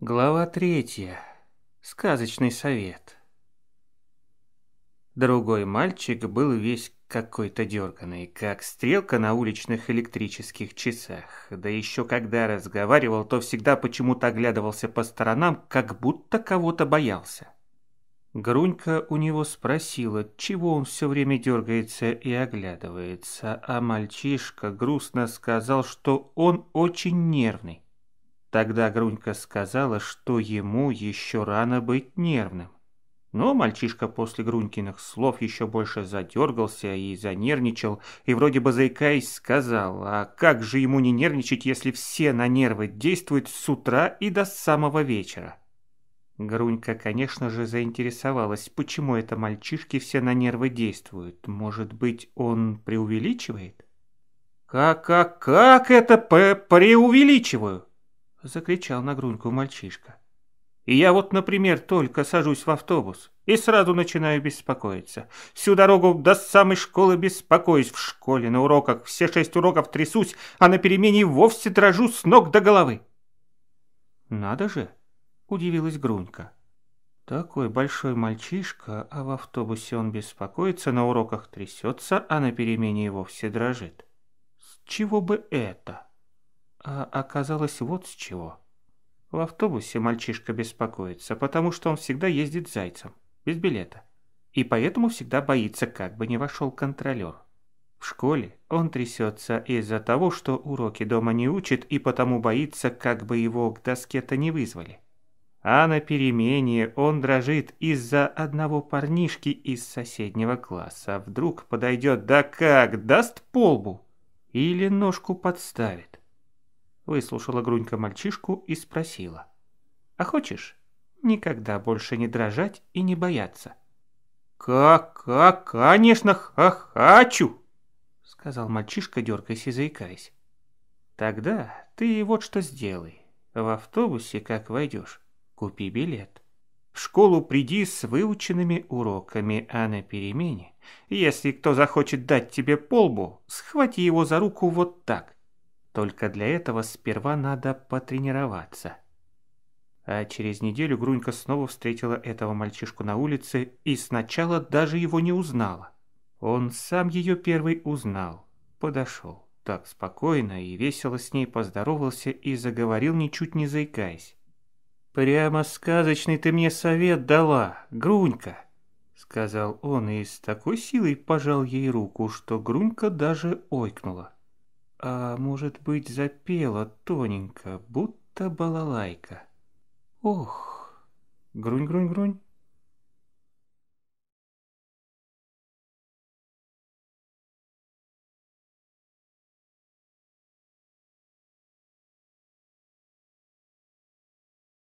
Глава третья. Сказочный совет. Другой мальчик был весь какой-то дерганый, как стрелка на уличных электрических часах. Да еще когда разговаривал, то всегда почему-то оглядывался по сторонам, как будто кого-то боялся. Грунька у него спросила, чего он все время дергается и оглядывается, а мальчишка грустно сказал, что он очень нервный. Тогда Грунька сказала, что ему еще рано быть нервным. Но мальчишка после Грунькиных слов еще больше задергался и занервничал, и вроде бы заикаясь сказал, а как же ему не нервничать, если все на нервы действуют с утра и до самого вечера? Грунька, конечно же, заинтересовалась, почему это мальчишки все на нервы действуют. Может быть, он преувеличивает? «Как-как-как это преувеличиваю?» — закричал на Грунку мальчишка. «И я вот, например, только сажусь в автобус и сразу начинаю беспокоиться. Всю дорогу до самой школы беспокоюсь, в школе, на уроках, все шесть уроков трясусь, а на перемене вовсе дрожу с ног до головы». «Надо же!» — удивилась Грунька. «Такой большой мальчишка, а в автобусе он беспокоится, на уроках трясется, а на перемене и вовсе дрожит. С чего бы это?» А оказалось вот с чего. В автобусе мальчишка беспокоится, потому что он всегда ездит зайцем, без билета. И поэтому всегда боится, как бы не вошел контролер. В школе он трясется из-за того, что уроки дома не учит и потому боится, как бы его к доске-то не вызвали. А на перемене он дрожит из-за одного парнишки из соседнего класса. Вдруг подойдет, да как, даст полбу или ножку подставит. Выслушала Грунька мальчишку и спросила. «А хочешь никогда больше не дрожать и не бояться?» «Как, как, конечно, хочу!» Сказал мальчишка, дергаясь и заикаясь. «Тогда ты вот что сделай. В автобусе, как войдешь, купи билет». В школу приди с выученными уроками, а на перемене, если кто захочет дать тебе полбу, схвати его за руку вот так только для этого сперва надо потренироваться. А через неделю Грунька снова встретила этого мальчишку на улице и сначала даже его не узнала. Он сам ее первый узнал, подошел, так спокойно и весело с ней поздоровался и заговорил, ничуть не заикаясь. «Прямо сказочный ты мне совет дала, Грунька!» — сказал он и с такой силой пожал ей руку, что Грунька даже ойкнула а может быть запела тоненько, будто балалайка. Ох, грунь-грунь-грунь.